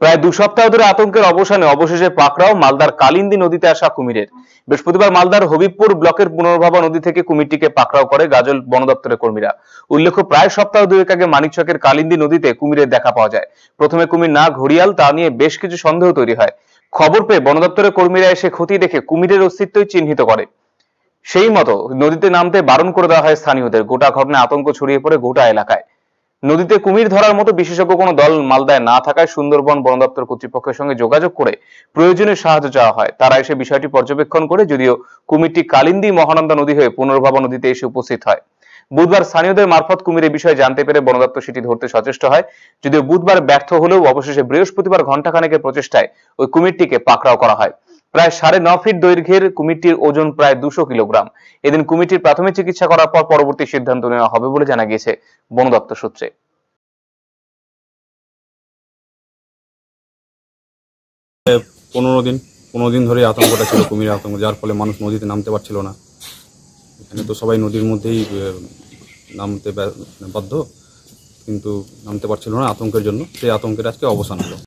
প্রায় দু সপ্তাহ ধরে আতঙ্কের অবসানে অবশেষে পাকড়াও মালদার কালিন্দী নদীতে আসা কুমিরের বৃহস্পতিবার মালদার হবিবপুর ব্লকের পুনর্ভাবা নদী থেকে কুমিরটিকে পাকড়াও করে গাজল বন দপ্তরের কর্মীরা উল্লেখ্য প্রায় সপ্তাহ দুয়েক আগে মানিকচকের কালিন্দী নদীতে কুমিরের দেখা পাওয়া যায় প্রথমে কুমির না ঘড়িয়াল তা নিয়ে বেশ কিছু সন্দেহ তৈরি হয় খবর পেয়ে বন দপ্তরের কর্মীরা এসে ক্ষতি দেখে কুমিরের অস্তিত্বই চিহ্নিত করে সেই মতো নদীতে নামতে বারণ করে দেওয়া হয় স্থানীয়দের গোটা ঘটনায় আতঙ্ক ছড়িয়ে পড়ে গোটা এলাকায় নদীতে কুমির ধরার মতো বিশেষজ্ঞ কোনো দল মালদায় না থাকায় সুন্দরবন বন দপ্তর কর্তৃপক্ষের সঙ্গে যোগাযোগ করে প্রয়োজনীয় সাহায্য চাওয়া হয় তারা এসে বিষয়টি পর্যবেক্ষণ করে যদিও কুমিরটি কালিন্দী মহানন্দা নদী হয়ে পুনর্ভাবা নদীতে এসে উপস্থিত হয় বুধবার স্থানীয়দের মারফত কুমিরের বিষয়ে জানতে পেরে বন দপ্তর সেটি ধরতে সচেষ্ট হয় যদিও বুধবার ব্যর্থ হলেও অবশেষে বৃহস্পতিবার ঘণ্টাখানেকের প্রচেষ্টায় ওই কুমিরটিকে পাকড়াও করা হয় প্রায় সাড়ে ন ফিট দৈর্ঘ্যের কুমিরটির ওজন প্রায় দুশো কিলোগ্রাম এদিন কুমিরটির প্রাথমিক চিকিৎসা করার পর পরবর্তী সিদ্ধান্ত নেওয়া হবে বলে জানা গিয়েছে বন দপ্তর সূত্রে পনেরো দিন পনেরো দিন ধরে আতঙ্কটা ছিল কুমির আতঙ্ক যার ফলে মানুষ নদীতে নামতে পারছিল না এখানে তো সবাই নদীর মধ্যেই নামতে বাধ্য কিন্তু নামতে পারছিল না আতঙ্কের জন্য সেই আতঙ্কের আজকে অবসান হলো